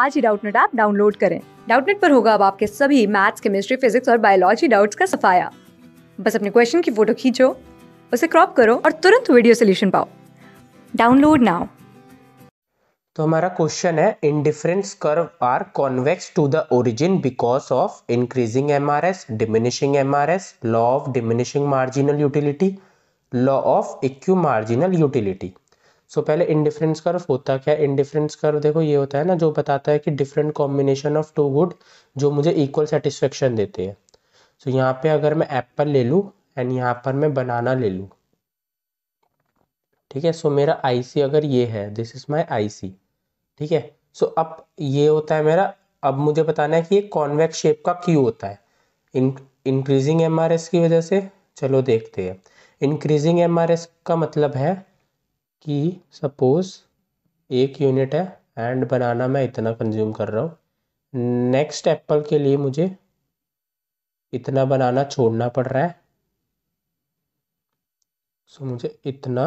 आज ही Doubtnut app download करें डाउटनेट पर होगा अब आपके सभी मैथ्स केमिस्ट्री फिजिक्स और बायोलॉजी डाउट्स का सफाया बस अपने क्वेश्चन की फोटो खींचो उसे क्रॉप करो और तुरंत वीडियो सोल्यूशन पाओ डाउनलोड नाउ तो हमारा क्वेश्चन है indifference curve are convex to the origin because of increasing M R S diminishing M R S law of diminishing marginal utility law of equi marginal utility so so, पहले indifference curve होता क्या indifference curve देखो ये होता है ना जो बताता है कि different combination of two good जो मुझे इक्वल सेटिस्फेक्शन देते हैं सो so, यहाँ पे अगर मैं एप्पल ले लूँ एंड यहाँ पर मैं बनाना ले लूँ ठीक है सो so, मेरा आईसी अगर ये है दिस इज माई आई ठीक है सो so, अब ये होता है मेरा अब मुझे बताना है कि ये कॉन्वेक्स शेप का क्यू होता है इन इंक्रीजिंग एम की वजह से चलो देखते हैं इंक्रीजिंग एम का मतलब है कि सपोज़ एक यूनिट है एंड बनाना मैं इतना कंज्यूम कर रहा हूँ नेक्स्ट एप्पल के लिए मुझे इतना बनाना छोड़ना पड़ रहा है सो so, मुझे इतना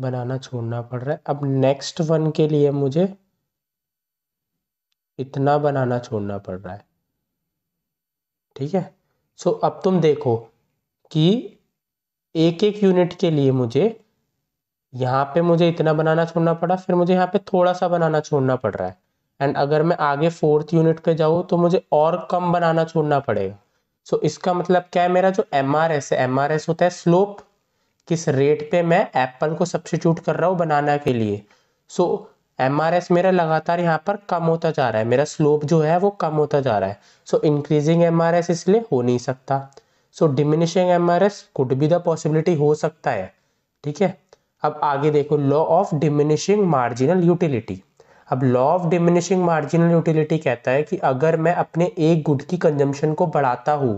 बनाना छोड़ना पड़ रहा है अब नेक्स्ट वन के लिए मुझे इतना बनाना छोड़ना पड़ रहा है ठीक है सो so, अब तुम देखो कि एक एक यूनिट के लिए मुझे यहाँ पे मुझे इतना बनाना छोड़ना पड़ा फिर मुझे यहाँ पे थोड़ा सा बनाना छोड़ना पड़ रहा है एंड अगर मैं आगे फोर्थ यूनिट पे जाऊँ तो मुझे और कम बनाना छोड़ना पड़ेगा सो so, इसका मतलब क्या है मेरा जो एम आर एस है एम आर एस होता है स्लोप किस रेट पे मैं एप्पल को सब्सिट्यूट कर रहा हूँ बनाना के लिए सो एम आर एस मेरा लगातार यहाँ पर कम होता जा रहा है मेरा स्लोप जो है वो कम होता जा रहा है so increasing M R S इसलिए हो नहीं सकता so diminishing M R S could be the possibility हो सकता है ठीक है अब आगे देखो law of diminishing marginal utility अब law of diminishing marginal utility कहता है कि अगर मैं अपने एक गुड की कंजम्पशन को बढ़ाता हूँ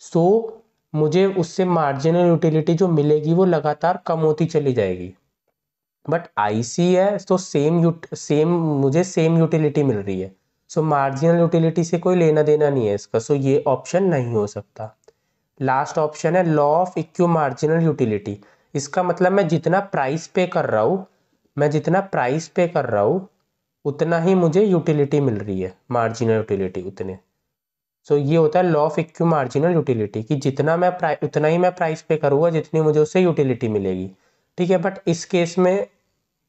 सो तो मुझे उससे मार्जिनल यूटिलिटी जो मिलेगी वो लगातार कम होती चली जाएगी बट आई सी है तो सेम सेम मुझे सेम यूटिलिटी मिल रही है सो मार्जिनल यूटिलिटी से कोई लेना देना नहीं है इसका सो so, ये ऑप्शन नहीं हो सकता लास्ट ऑप्शन है law of equi marginal utility इसका मतलब मैं जितना प्राइस पे कर रहा हूँ मैं जितना प्राइस पे कर रहा हूँ उतना ही मुझे यूटिलिटी मिल रही है मार्जिनल यूटिलिटी उतने सो so, ये होता है law of equi marginal utility कि जितना मैं उतना ही मैं प्राइस पे करूँगा जितनी मुझे उससे यूटिलिटी मिलेगी ठीक है बट इस केस में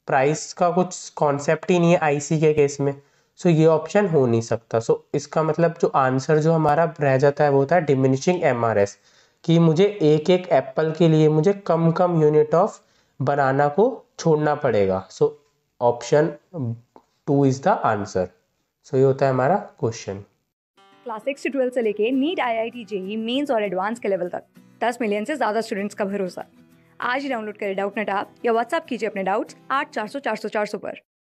प्राइस का कुछ कॉन्सेप्ट ही नहीं है आईसी के केस में सो so, ये ऑप्शन हो नहीं सकता सो so, इसका मतलब जो आंसर जो हमारा रह जाता है वो होता है डिमिनिशिंग एमआरएस कि मुझे एक एक एप्पल के लिए मुझे कम कम यूनिट ऑफ बनाना को छोड़ना पड़ेगा so option two is the answer so ये होता है हमारा क्वेश्चन क्लास सिक्स से ट्वेल्थ से लेके NEET I I T JEE mains और एडवांस के लेवल तक दस मिलियन से ज़्यादा स्टूडेंट्स का भरोसा आज ही डाउनलोड करें डाउट नेट या व्हाट्सअप कीजिए अपने डाउट्स आठ चार सौ चार सौ चार सौ पर